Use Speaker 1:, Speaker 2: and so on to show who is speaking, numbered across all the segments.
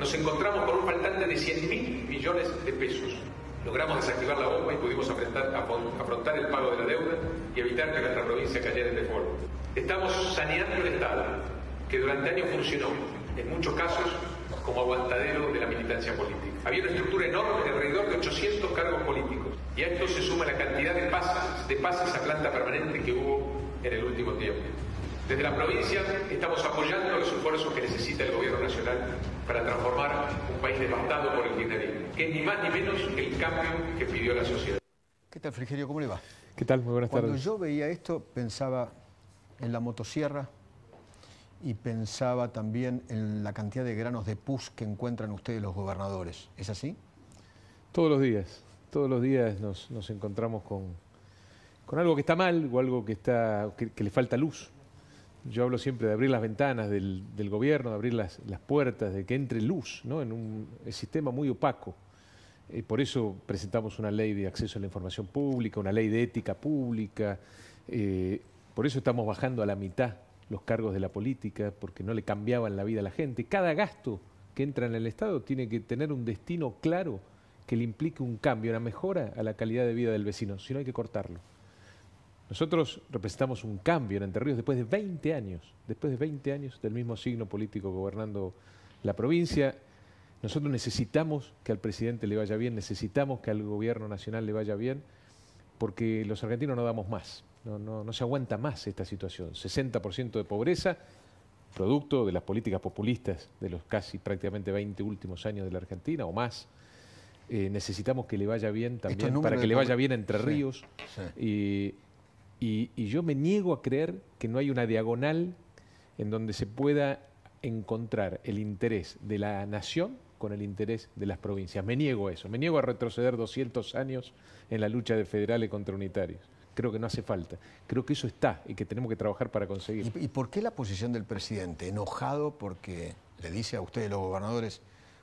Speaker 1: Nos encontramos con un faltante de 100 mil millones de pesos. Logramos desactivar la bomba y pudimos afrontar, afrontar el pago de la deuda y evitar que la provincia cayera en default. Estamos saneando el Estado, que durante años funcionó, en muchos casos, como aguantadero de la militancia política. Había una estructura enorme de alrededor de 800 cargos políticos. Y a esto se suma la cantidad de de pases a planta permanente que hubo en el último tiempo. Desde la provincia estamos apoyando los esfuerzos que necesita el gobierno nacional para transformar un país devastado por el kirchnerismo, que es ni más ni menos el cambio que pidió la sociedad.
Speaker 2: ¿Qué tal, Frigerio? ¿Cómo le va? ¿Qué tal? Muy buenas tardes. Cuando yo veía esto, pensaba en la motosierra y pensaba también en la cantidad de granos de pus que encuentran ustedes los gobernadores. ¿Es así? Todos los días. Todos los días nos, encontramos con, algo que está mal
Speaker 1: o algo que, está, que le falta luz yo hablo siempre de abrir las ventanas del, gobierno, de abrir las, puertas, de que entre luz ¿no? en un sistema muy opaco. Eh, por eso presentamos una ley de acceso a la información pública, una ley de ética pública. Eh, por eso estamos bajando a la mitad los cargos de la política, porque no le cambiaban la vida a la gente. Cada gasto que entra en el Estado tiene que tener un destino claro que le implique un cambio, una mejora a la calidad de vida del vecino, si no hay que cortarlo. Nosotros representamos un cambio en Entre Ríos después de 20 años, después de 20 años del mismo signo político gobernando la provincia. Nosotros necesitamos que al presidente le vaya bien, necesitamos que al gobierno nacional le vaya bien, porque los argentinos no damos más, no, se aguanta más esta situación. 60% de pobreza, producto de las políticas populistas de los casi prácticamente 20 últimos años de la Argentina o más. Eh, necesitamos que le vaya bien también, para que le vaya bien Entre Ríos. Y, y, yo me niego a creer que no hay una diagonal en donde se pueda encontrar el interés de la nación con el interés de las provincias. Me niego a eso, me niego a retroceder 200 años en la lucha de federales contra unitarios. Creo que no hace falta.
Speaker 2: Creo que eso está y que tenemos que trabajar para conseguirlo. ¿Y, por qué la posición del presidente? ¿Enojado porque le dice a ustedes los gobernadores,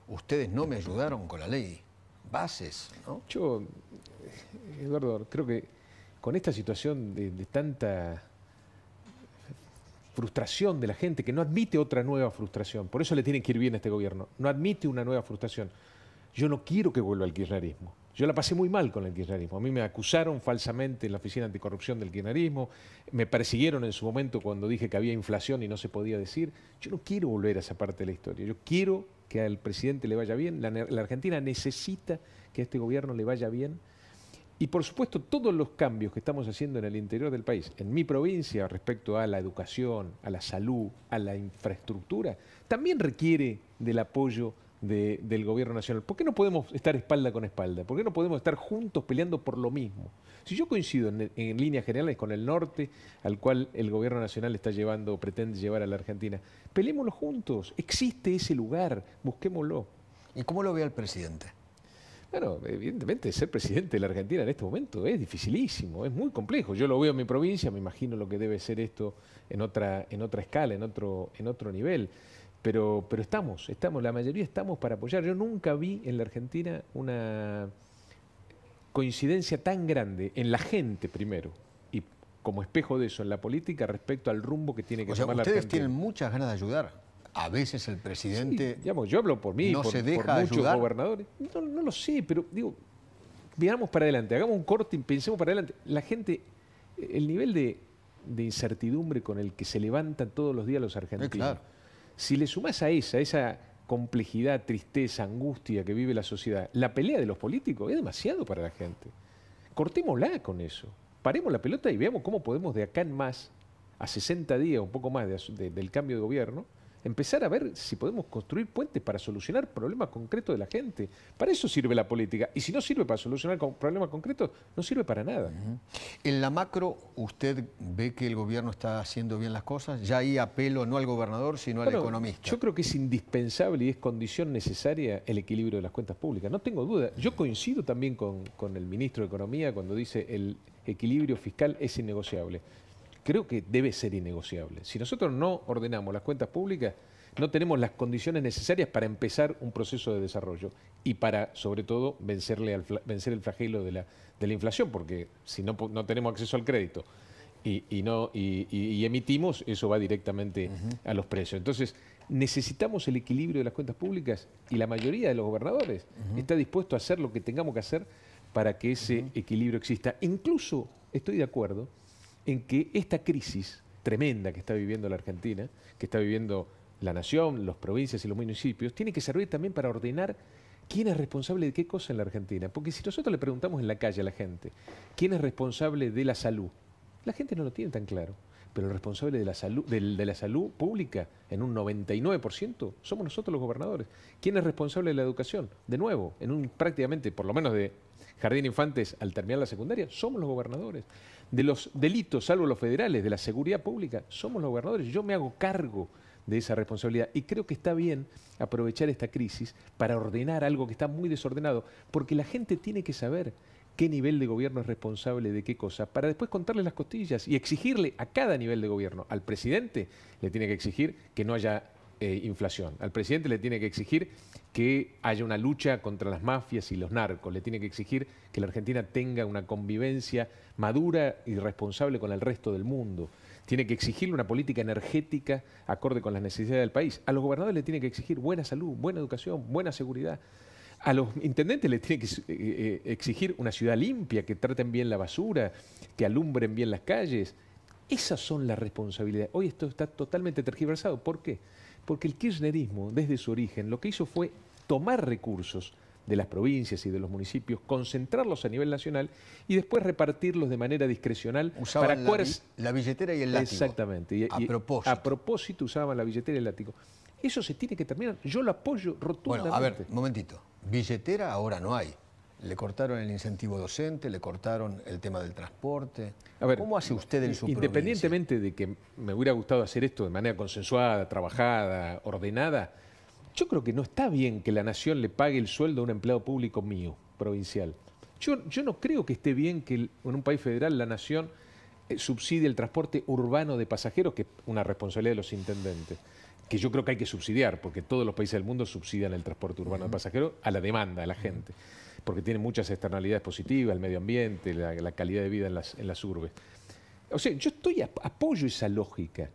Speaker 2: ustedes no me ayudaron con la ley? Bases, ¿no? Yo, Eduardo, creo que con esta situación de,
Speaker 1: tanta frustración de la gente que no admite otra nueva frustración. Por eso le tienen que ir bien a este gobierno. No admite una nueva frustración. Yo no quiero que vuelva al kirchnerismo. Yo la pasé muy mal con el kirchnerismo. A mí me acusaron falsamente en la Oficina Anticorrupción del kirchnerismo, me persiguieron en su momento cuando dije que había inflación y no se podía decir. Yo no quiero volver a esa parte de la historia. Yo quiero que al presidente le vaya bien. La, Argentina necesita que este gobierno le vaya bien. Y por supuesto todos los cambios que estamos haciendo en el interior del país, en mi provincia respecto a la educación, a la salud, a la infraestructura, también requiere del apoyo del gobierno nacional. ¿Por qué no podemos estar espalda con espalda? ¿Por qué no podemos estar juntos peleando por lo mismo? Si yo coincido en, líneas generales con el norte, al cual el gobierno nacional está llevando, o pretende llevar a la Argentina, peleémoslo juntos. Existe ese lugar, busquémoslo. ¿Y cómo lo ve el presidente? Bueno, evidentemente ser presidente de la Argentina en este momento es dificilísimo, es muy complejo. Yo lo veo en mi provincia, me imagino lo que debe ser esto en otra, en otra escala, en otro, en otro nivel. Pero, pero estamos, estamos, la mayoría estamos para apoyar. Yo nunca vi en la Argentina una coincidencia tan grande en la gente primero y como espejo de eso en la política respecto al rumbo que tiene que tomar la Argentina. Ustedes tienen
Speaker 2: muchas ganas de ayudar a veces el
Speaker 1: presidente. digamos, yo hablo por mí, no por, se deja muchos ayudar. gobernadores. No, lo sé, pero digo, miramos para adelante, hagamos un corte y pensemos para adelante. La gente, eh, el nivel de, incertidumbre con el que se levantan todos los días los argentinos. Eh, si le sumás a esa, esa complejidad, tristeza, angustia que vive la sociedad, la pelea de los políticos es demasiado para la gente. Cortémosla con eso. Paremos la pelota y veamos cómo podemos de acá en más, a 60 días, un poco más del cambio de gobierno, empezar a ver si podemos construir puentes para solucionar problemas concretos de la gente. Para eso sirve la política.
Speaker 2: Y si no sirve para solucionar problemas concretos, no sirve para nada. En la macro, ¿usted ve que el gobierno está haciendo bien las cosas? Ya ahí apelo no al gobernador, sino al economista.
Speaker 1: Yo creo que es indispensable y es condición necesaria el equilibrio de las cuentas públicas. No tengo duda. Yo coincido también con, con el ministro de Economía cuando dice el equilibrio fiscal es innegociable creo que debe ser innegociable. Si nosotros no ordenamos las cuentas públicas, no tenemos las condiciones necesarias para empezar un proceso de desarrollo y para, sobre todo, vencerle vencer el flagelo de la, de la inflación, porque si no, tenemos acceso al crédito y, y no, y, emitimos, eso va directamente a los precios. Entonces, necesitamos el equilibrio de las cuentas públicas y la mayoría de los gobernadores está dispuesto a hacer lo que tengamos que hacer para que ese equilibrio exista. Incluso, estoy de acuerdo, en que esta crisis tremenda que está viviendo la Argentina, que está viviendo la nación, las provincias y los municipios, tiene que servir también para ordenar quién es responsable de qué cosa en la Argentina. Porque si nosotros le preguntamos en la calle a la gente, ¿quién es responsable de la salud? La gente no lo tiene tan claro pero el responsable de la salud, la salud pública en un 99% somos nosotros los gobernadores. ¿Quién es responsable de la educación? De nuevo, en un prácticamente, por lo menos de jardín infantes al terminar la secundaria, somos los gobernadores. De los delitos, salvo los federales, de la seguridad pública, somos los gobernadores. Yo me hago cargo de esa responsabilidad. Y creo que está bien aprovechar esta crisis para ordenar algo que está muy desordenado, porque la gente tiene que saber qué nivel de gobierno es responsable de qué cosa, para después contarle las costillas y exigirle a cada nivel de gobierno. Al presidente le tiene que exigir que no haya eh, inflación, al presidente le tiene que exigir que haya una lucha contra las mafias y los narcos, le tiene que exigir que la Argentina tenga una convivencia madura y responsable con el resto del mundo. Tiene que exigirle una política energética acorde con las necesidades del país. A los gobernadores le tiene que exigir buena salud, buena educación, buena seguridad a los intendentes les tiene que eh, eh, exigir una ciudad limpia, que traten bien la basura, que alumbren bien las calles. Esas son las responsabilidades. Hoy esto está totalmente tergiversado. ¿Por qué? Porque el kirchnerismo, desde su origen, lo que hizo fue tomar recursos de las provincias y de los municipios, concentrarlos a nivel nacional y después repartirlos de manera discrecional. Usaban para la, la billetera y el látigo. Exactamente. a propósito. a propósito usaban la billetera y el látigo. Eso
Speaker 2: se tiene que terminar. Yo lo apoyo rotundamente. Bueno, a ver, momentito. Billetera ahora no hay. Le cortaron el incentivo docente, le cortaron el tema del transporte. A ver, ¿Cómo hace usted en su
Speaker 1: Independientemente de que me hubiera gustado hacer esto de manera consensuada, trabajada, ordenada, yo creo que no está bien que la nación le pague el sueldo a un empleado público mío, provincial. Yo, yo no creo que esté bien que en un país federal la nación eh, subsidie el transporte urbano de pasajeros, que es una responsabilidad de los intendentes que yo creo que hay que subsidiar, porque todos los países del mundo subsidian el transporte urbano de pasajeros a la demanda de la gente, porque tiene muchas externalidades positivas, el medio ambiente, la, calidad de vida en las, urbes. O sea, yo estoy apoyo esa lógica.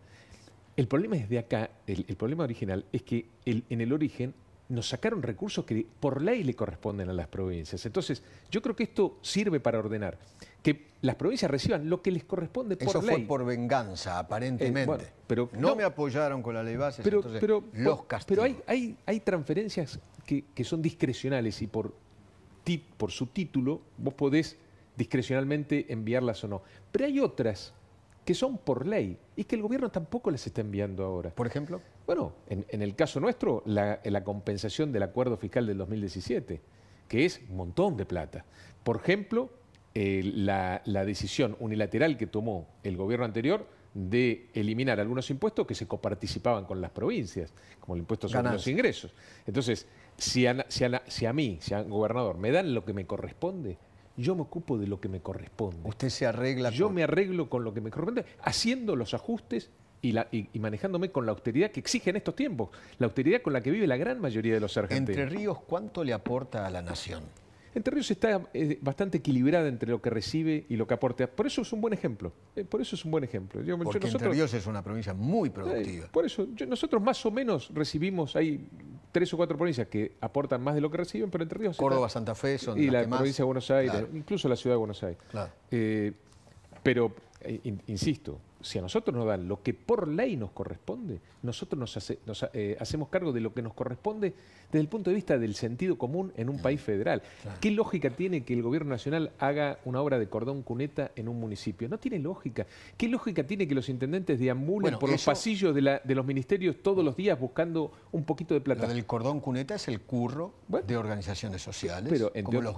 Speaker 1: El problema desde acá, el, problema original, es que en el origen nos sacaron recursos que por ley le corresponden a las provincias. Entonces, yo creo que esto sirve para ordenar que las provincias reciban lo que les corresponde por Eso fue por
Speaker 2: venganza, eh, aparentemente. pero, no, me apoyaron con la ley base, pero, entonces pero, los
Speaker 1: Pero hay, hay, hay transferencias que, son discrecionales y por, tip por su título vos podés discrecionalmente enviarlas o no. Pero hay otras que son por ley y que el gobierno tampoco las está enviando ahora. ¿Por ejemplo? Bueno, en, el caso nuestro, la, la compensación del acuerdo fiscal del 2017, que es un montón de plata. Por ejemplo, eh, la, decisión unilateral que tomó el gobierno anterior de eliminar algunos impuestos que se coparticipaban con las provincias, como el impuesto sobre los ingresos. Entonces, si a, mí, si a gobernador, me dan lo que me corresponde, yo me ocupo de lo que me corresponde. Usted se arregla. Yo me arreglo con lo que me corresponde, haciendo los ajustes y, y, manejándome con la austeridad que exigen estos tiempos, la austeridad con la que vive la gran mayoría de los argentinos. Entre Ríos, ¿cuánto le
Speaker 2: aporta a la nación?
Speaker 1: Entre Ríos está eh, bastante equilibrada entre lo que recibe y lo que aporta. Por eso es un buen ejemplo. Eh, por eso es un buen ejemplo. Porque Entre Ríos es una provincia muy productiva. por eso, nosotros más o menos recibimos, hay tres o cuatro provincias que aportan más de lo que reciben, pero Entre Ríos... Córdoba, Santa Fe son Y la provincia de Buenos Aires, incluso la ciudad de Buenos Aires. Claro. Eh, pero eh, insisto, si a nosotros nos dan lo que por ley nos corresponde, nosotros nos, eh, hacemos cargo de lo que nos corresponde desde el punto de vista del sentido común en un país federal. ¿Qué lógica tiene que el gobierno nacional haga una obra de cordón cuneta en un municipio? No tiene lógica. ¿Qué lógica tiene que los intendentes deambulen por los pasillos de, los ministerios todos los días buscando
Speaker 2: un poquito de plata? Lo del cordón cuneta es el curro de organizaciones sociales, pero como los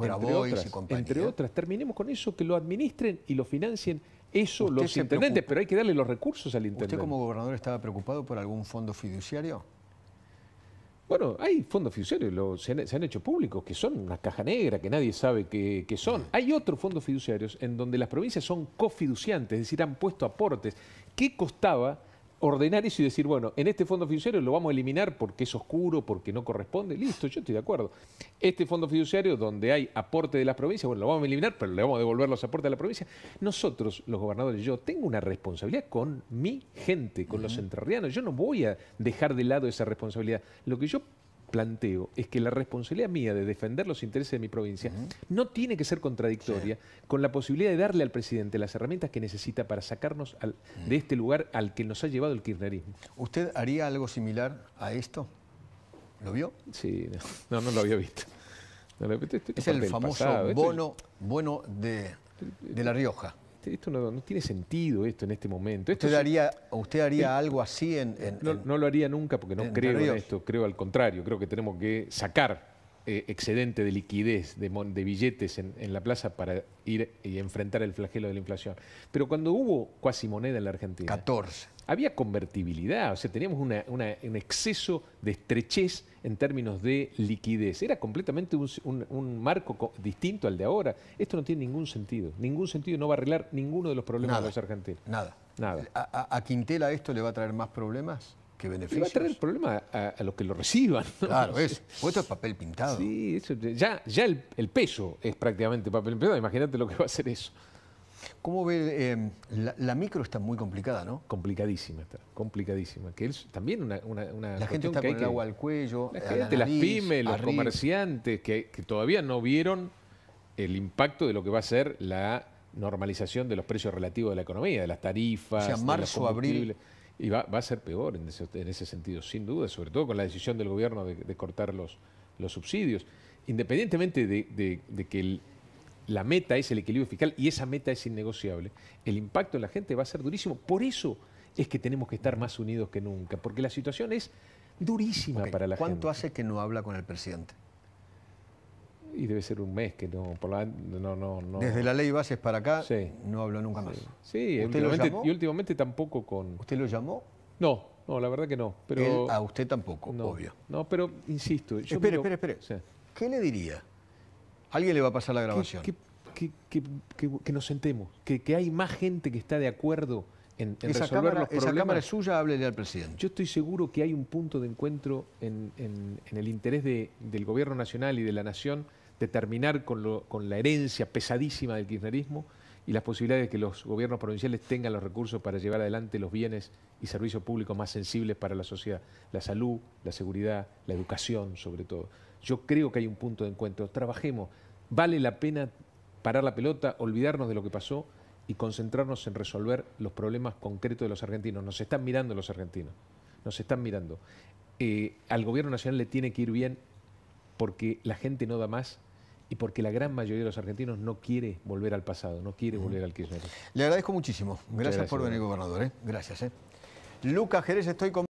Speaker 2: y Entre otras, terminemos con eso, que lo administren y lo financien eso los intendentes,
Speaker 1: pero hay que darle los recursos al intendente. ¿Usted como gobernador estaba preocupado por algún fondo fiduciario? Bueno, hay fondos fiduciarios, se, han, hecho públicos, que son una caja negra, que nadie sabe qué son. Hay otros fondos fiduciarios en donde las provincias son cofiduciantes, es decir, han puesto aportes. ¿Qué costaba ordenar eso y decir, bueno, en este fondo fiduciario lo vamos a eliminar porque es oscuro, porque no corresponde, listo, yo estoy de acuerdo. Este fondo fiduciario donde hay aporte de las provincias, bueno, lo vamos a eliminar, pero le vamos a devolver los aportes a la provincia. Nosotros, los gobernadores, yo tengo una responsabilidad con mi gente, con los entrerrianos, yo no voy a dejar de lado esa responsabilidad. Lo que yo planteo es que la responsabilidad mía de defender los intereses de mi provincia no tiene que ser contradictoria con la posibilidad de darle al presidente las herramientas que necesita para sacarnos
Speaker 2: mm. de este lugar al que nos ha llevado el kirchnerismo. ¿Usted haría algo similar a esto?
Speaker 1: ¿Lo vio? Sí, no, no, lo había visto. Este, este es el famoso este bono,
Speaker 2: bono de La Rioja. Este, esto no, tiene sentido esto en este momento. Esto ¿Usted, haría, ¿Usted haría algo así en, no,
Speaker 1: lo haría nunca porque no creo en esto, creo al contrario, creo que tenemos que sacar eh, excedente de liquidez, de, de billetes en, la plaza para ir y enfrentar el flagelo de la inflación. Pero cuando hubo cuasi moneda en la Argentina... 14 había convertibilidad, o sea, teníamos un exceso de estrechez en términos de liquidez. Era completamente un, marco distinto al de ahora. Esto no tiene ningún sentido, ningún sentido, no va a arreglar ninguno de los problemas de los argentinos.
Speaker 2: Nada. nada. ¿A, a Quintela esto le va a traer más problemas? que beneficios? Va a traer
Speaker 1: problemas a, los que lo reciban. Claro, es. Esto es papel pintado. Sí, eso, ya, ya el, el peso es prácticamente papel pintado. Imagínate lo que va a ser eso. ¿Cómo ve? Em, la, micro está muy complicada, ¿no? Complicadísima está, complicadísima. Que es también La gente está con el agua al
Speaker 2: cuello. La las pymes, los
Speaker 1: comerciantes, que, todavía no vieron el impacto de lo que va a ser la normalización de los precios relativos de la economía, de las tarifas. O marzo, abril. Y va, a ser peor en ese, sentido, sin duda, sobre todo con la decisión del gobierno de, cortar los, subsidios. Independientemente de que el, la meta es el equilibrio fiscal y esa meta es innegociable, el impacto en la gente va a ser durísimo. Por eso es que tenemos que estar más unidos que nunca, porque la situación es durísima
Speaker 2: para la ¿Cuánto hace que no habla con el presidente? Y debe ser un mes que no, Desde la ley bases para acá no habló nunca más. Sí, y últimamente tampoco con... ¿Usted lo llamó? No,
Speaker 1: no, la verdad que no. Pero... a
Speaker 2: usted tampoco,
Speaker 1: obvio. No, pero insisto... Yo espere, espere, espere, ¿Qué
Speaker 2: le diría? Alguien le va a pasar la grabación.
Speaker 1: Que, nos sentemos, que, hay más gente que está de acuerdo en, esa resolver cámara, los problemas. Esa cámara es
Speaker 2: suya, háblele al presidente. Yo
Speaker 1: estoy seguro que hay un punto de encuentro en, el interés del gobierno nacional y de la nación de terminar con, con la herencia pesadísima del kirchnerismo y las posibilidades de que los gobiernos provinciales tengan los recursos para llevar adelante los bienes y servicios públicos más sensibles para la sociedad, la salud, la seguridad, la educación sobre todo. Yo creo que hay un punto de encuentro. Trabajemos. Vale la pena parar la pelota, olvidarnos de lo que pasó y concentrarnos en resolver los problemas concretos de los argentinos. Nos están mirando los argentinos. Nos están mirando. Eh, al gobierno nacional le tiene que ir bien porque la gente no da más y porque la gran mayoría de los argentinos no quiere volver al pasado, no quiere volver al kirchnerismo.
Speaker 2: Le agradezco muchísimo. Gracias, por venir, gobernador. ¿eh? Gracias. ¿eh? Lucas Jerez,
Speaker 1: estoy con...